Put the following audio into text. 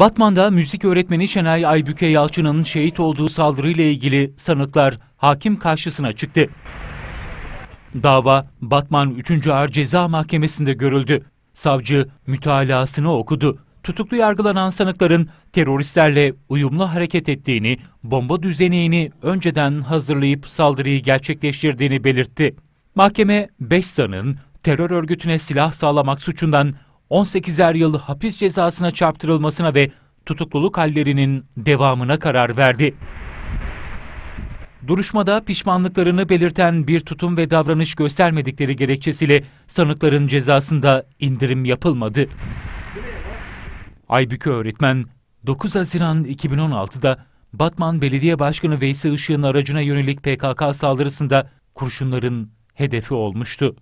Batman'da müzik öğretmeni Şenay Aybüke Yalçın'ın şehit olduğu saldırıyla ilgili sanıklar hakim karşısına çıktı. Dava Batman 3. Ağır Ceza Mahkemesi'nde görüldü. Savcı mütalasını okudu. Tutuklu yargılanan sanıkların teröristlerle uyumlu hareket ettiğini, bomba düzeneğini önceden hazırlayıp saldırıyı gerçekleştirdiğini belirtti. Mahkeme 5 sanın terör örgütüne silah sağlamak suçundan 18'er yıl hapis cezasına çarptırılmasına ve tutukluluk hallerinin devamına karar verdi. Duruşmada pişmanlıklarını belirten bir tutum ve davranış göstermedikleri gerekçesiyle sanıkların cezasında indirim yapılmadı. Aybükü öğretmen 9 Haziran 2016'da Batman Belediye Başkanı Veysel Işık'ın aracına yönelik PKK saldırısında kurşunların hedefi olmuştu.